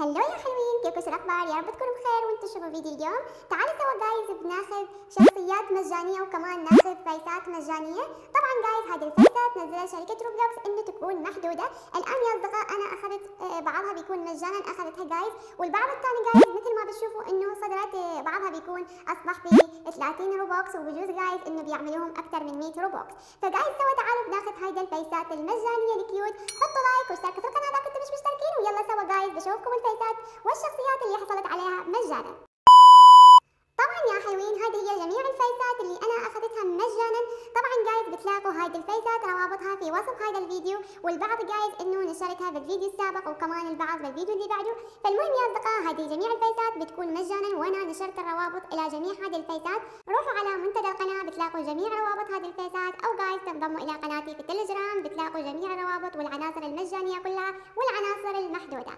هلو يا حلوين كيفكم شو الاخبار يا رب تكونوا بخير وانتم شوفوا فيديو اليوم تعالوا سوا جايز بناخذ شخصيات مجانيه وكمان ناخذ فايسات مجانيه طبعا جايز هذه الفايسات نزلها شركه روبلوكس انه تكون محدوده الان يا اصدقاء انا اخذت آه، بعضها بيكون مجانا اخذتها جايز والبعض الثاني جايز مثل ما بتشوفوا انه صدرت آه، بعضها بيكون اصبح ب 30 روبوكس وبجوز جايز انه بيعملوهم اكثر من 100 روبوكس فجايز سوا تعالوا بناخذ هيدا الفايسات المجانيه الكيوت حطوا لايك واشتركوا في القناه بشوفكم الفيسات والشخصيات اللي حصلت عليها مجانا طبعا يا حلوين هذه هي جميع الفيسات اللي انا اخذتها مجانا طبعا جايز بتلاقوا هذه الفيسات روابطها في وصف هذا الفيديو والبعض جايز انه نشرتها بالفيديو السابق وكمان البعض بالفيديو اللي بعده فالمهم يا اصدقاء هذه جميع الفيسات بتكون مجانا وانا نشرت الروابط الى جميع هذه الفيسات روحوا على منتدى القناه بتلاقوا جميع روابط هذه الفيسات او جايز تنضموا الى قناتي في التليجرام بتلاقوا جميع الروابط والعناصر المجانيه كلها والعناصر المحدوده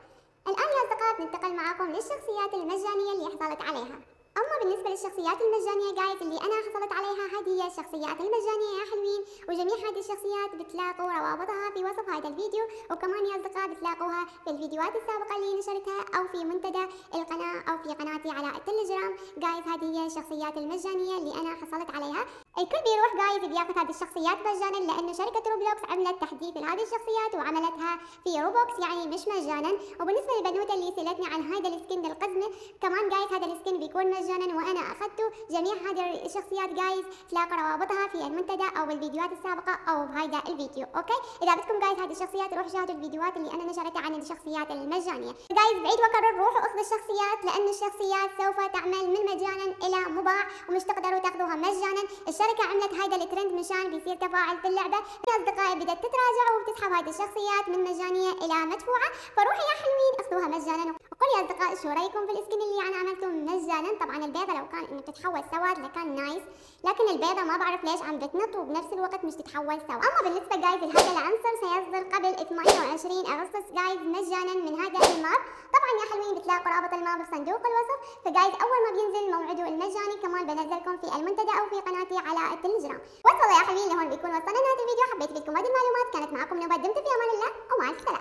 الآن يا أصدقاء ننتقل معكم للشخصيات المجانية اللي حصلت عليها اما بالنسبه للشخصيات المجانيه جايز اللي انا حصلت عليها هي الشخصيات المجانيه يا حلوين وجميع هذه الشخصيات بتلاقوا روابطها في وصف هذا الفيديو وكمان يا اصدقاء بتلاقوها في الفيديوهات السابقه اللي نشرتها او في منتدى القناه او في قناتي على التليجرام جايز هذه هي الشخصيات المجانيه اللي انا حصلت عليها الكل بيروح جايز بياخذ هذه الشخصيات مجانا لانه شركه روبلوكس عملت تحديث لهذه الشخصيات وعملتها في روبوكس يعني مش مجانا وبالنسبه للبنوته اللي سالتني عن هذا السكن القزمه كمان جايز هذا السكن بيكون مجانا مجانا وانا اخذت جميع هذه الشخصيات جايز تلاقوا روابطها في المنتدى او بالفيديوهات السابقه او بهذا الفيديو اوكي اذا بدكم جايز هذه الشخصيات روحوا شاهدوا الفيديوهات اللي انا نشرتها عن الشخصيات المجانيه جايز بعيد وقرر روحوا اخذوا الشخصيات لان الشخصيات سوف تعمل من مجانا الى مباع ومش تقدروا تاخذوها مجانا الشركه عملت هذا الترند مشان بيصير تفاعل في اللعبه اصدقائي بدات تتراجع وبتسحب هذه الشخصيات من مجانيه الى مدفوعه فروحوا يا حلوين اخذوها مجانا وقل يا شو رايكم بالسكن اللي انا عملته مجانا طبعا البيضه لو كان انه بتتحول سواد لكان نايس لكن البيضه ما بعرف ليش عم بتنط وبنفس الوقت مش تتحول سوا اما بالنسبه جايز لهذا العنصر سيصدر قبل 28 اغسطس جايز مجانا من هذا الماب طبعا يا حلوين بتلاقوا رابط الماب بصندوق الوصف فجايز اول ما بينزل موعده المجاني كمان بنزلكم في المنتدى او في قناتي على التليجرام وصل يا حلوين لهون بيكون وصلنا لهذا الفيديو حبيت فيكم هذه المعلومات كانت معكم نوبه دمتم في امان الله ومع السلامه